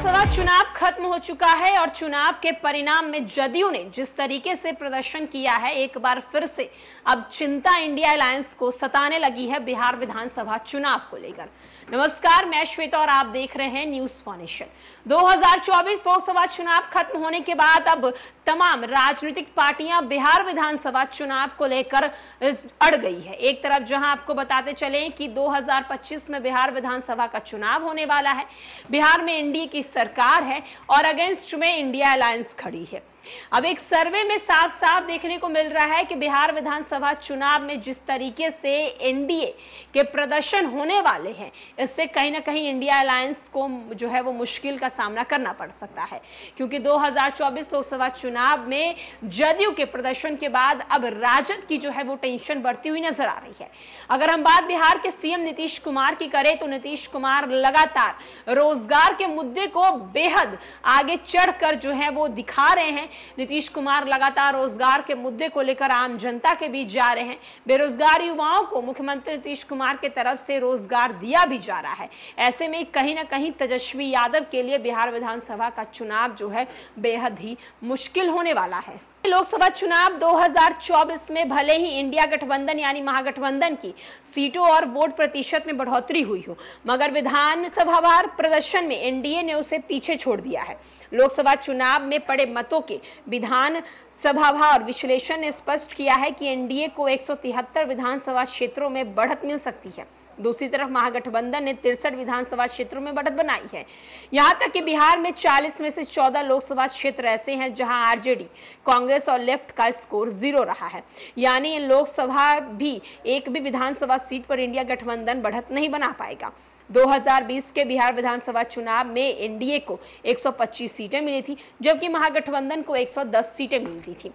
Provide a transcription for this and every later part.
विधानसभा चुनाव खत्म हो चुका है और चुनाव के परिणाम में जदयू ने जिस तरीके से प्रदर्शन किया है एक बार फिर से अब चिंता इंडिया अलायंस को सताने लगी है बिहार विधानसभा चुनाव को लेकर नमस्कार मैं श्वेता और आप देख रहे हैं न्यूज फॉनेशन 2024 लोकसभा चुनाव खत्म होने के बाद अब तमाम राजनीतिक पार्टियां बिहार विधानसभा चुनाव को लेकर अड़ गई है एक तरफ जहां आपको बताते चले कि 2025 में बिहार विधानसभा का चुनाव होने वाला है बिहार में एनडीए की सरकार है और अगेंस्ट में इंडिया अलायंस खड़ी है अब एक सर्वे में साफ साफ देखने को मिल रहा है कि बिहार विधानसभा चुनाव में जिस तरीके से एनडीए के प्रदर्शन होने वाले हैं इससे कहीं ना कहीं इंडिया अलायंस को जो है वो मुश्किल का सामना करना पड़ सकता है क्योंकि 2024 लोकसभा चुनाव में जदयू के प्रदर्शन के बाद अब राजद की जो है वो टेंशन बढ़ती हुई नजर आ रही है अगर हम बात बिहार के सीएम नीतीश कुमार की करें तो नीतीश कुमार लगातार रोजगार के मुद्दे को बेहद आगे चढ़कर जो है वो दिखा रहे हैं नीतीश कुमार लगातार रोजगार के मुद्दे को लेकर आम जनता के बीच जा रहे हैं बेरोजगार युवाओं को मुख्यमंत्री नीतीश कुमार के तरफ से रोजगार दिया भी जा रहा है ऐसे में कहीं ना कहीं तेजस्वी यादव के लिए बिहार विधानसभा का चुनाव जो है बेहद ही मुश्किल होने वाला है लोकसभा चुनाव 2024 में भले ही इंडिया गठबंधन यानी महागठबंधन की सीटों और वोट प्रतिशत में बढ़ोतरी हुई हो मगर विधानसभावार प्रदर्शन में एनडीए ने उसे पीछे छोड़ दिया है लोकसभा चुनाव में पड़े मतों के विधान और विश्लेषण ने स्पष्ट किया है कि एनडीए को एक विधानसभा क्षेत्रों में बढ़त मिल सकती है दूसरी तरफ महागठबंधन ने तिरसठ विधानसभा क्षेत्रों में बढ़त बनाई है यहाँ तक कि बिहार में चालीस में से चौदह लोकसभा क्षेत्र ऐसे हैं जहां आरजेडी कांग्रेस और लेफ्ट का स्कोर जीरो रहा है यानी लोकसभा भी एक भी विधानसभा सीट पर इंडिया गठबंधन बढ़त नहीं बना पाएगा 2020 के बिहार विधानसभा चुनाव में एनडीए को 125 सीटें मिली थी जबकि महागठबंधन को 110 सीटें मिलती थी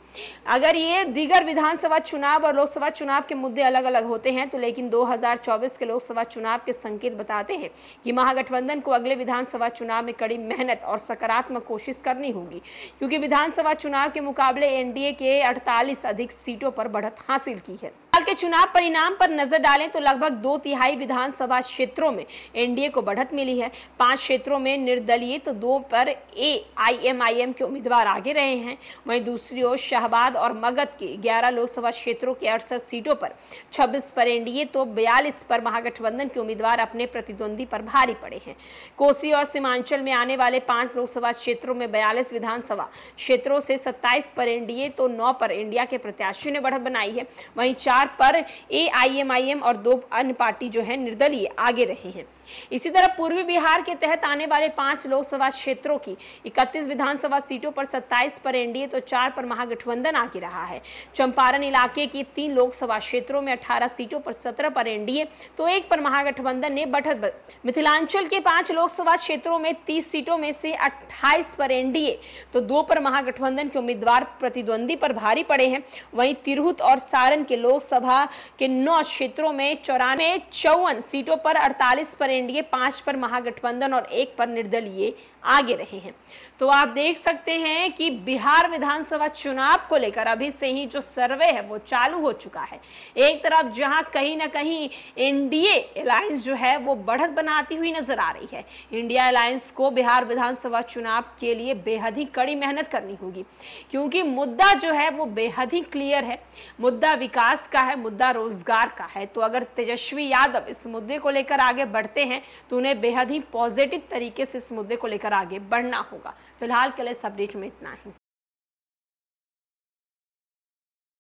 अगर ये दीगर विधानसभा चुनाव और लोकसभा चुनाव के मुद्दे अलग अलग होते हैं तो लेकिन 2024 के लोकसभा चुनाव के संकेत बताते हैं कि महागठबंधन को अगले विधानसभा चुनाव में कड़ी मेहनत और सकारात्मक कोशिश करनी होगी क्योंकि विधानसभा चुनाव के मुकाबले एनडीए के अड़तालीस अधिक सीटों पर बढ़त हासिल की है साल के चुनाव परिणाम पर नजर डालें तो लगभग दो तिहाई विधानसभा क्षेत्रों में एनडीए को बढ़त मिली है पांच क्षेत्रों में निर्दलीय तो दो पर ए आईएमआईएम के उम्मीदवार आगे रहे हैं वहीं दूसरी ओर शहबाद और मगध के 11 लोकसभा क्षेत्रों के अड़सठ सीटों पर 26 पर एनडीए तो 42 पर महागठबंधन के उम्मीदवार अपने प्रतिद्वंदी पर भारी पड़े हैं कोसी और सीमांचल में आने वाले पांच लोकसभा क्षेत्रों में बयालीस विधानसभा क्षेत्रों से सत्ताईस पर एनडीए तो नौ पर इंडिया के प्रत्याशियों ने बढ़त बनाई है वहीं चार आधार पर एआईएमआईएम और दो अन्य पार्टी जो है निर्दलीय आगे रहे हैं इसी तरह पूर्वी बिहार के तहत आने वाले पांच लोकसभा क्षेत्रों की 31 विधानसभा सीटों पर 27 पर एनडीए तो चार पर महागठबंधन आगे रहा है चंपारण इलाके की तीन लोकसभा क्षेत्रों में 18 सीटों पर 17 पर एनडीए तो एक पर महागठबंधन ने बढ़त मिथिलांचल के पांच लोकसभा क्षेत्रों में 30 सीटों में से 28 पर एनडीए तो दो पर महागठबंधन के उम्मीदवार प्रतिद्वंदी पर भारी पड़े हैं वहीं तिरहुत और सारण के लोकसभा लोकसभा के नौ क्षेत्रों में चौरानवे चौवन सीटों पर 48 पर एनडीए पांच पर महागठबंधन और एक पर निर्दलीय आगे रहे हैं तो आप देख सकते हैं कि बिहार विधानसभा चुनाव को लेकर अभी से ही जो सर्वे है वो चालू हो चुका है एक तरफ जहां कहीं ना कहीं एनडीए अलायंस जो है वो बढ़त बनाती हुई नजर आ रही है इंडिया अलायंस को बिहार विधानसभा चुनाव के लिए बेहद ही कड़ी मेहनत करनी होगी क्योंकि मुद्दा जो है वो बेहद ही क्लियर है मुद्दा विकास का है मुद्दा रोजगार का है तो अगर तेजस्वी यादव इस मुद्दे को लेकर आगे बढ़ते हैं तो उन्हें बेहद ही पॉजिटिव तरीके से इस मुद्दे को लेकर आगे बढ़ना होगा फिलहाल के लिए इस अपडेट में इतना ही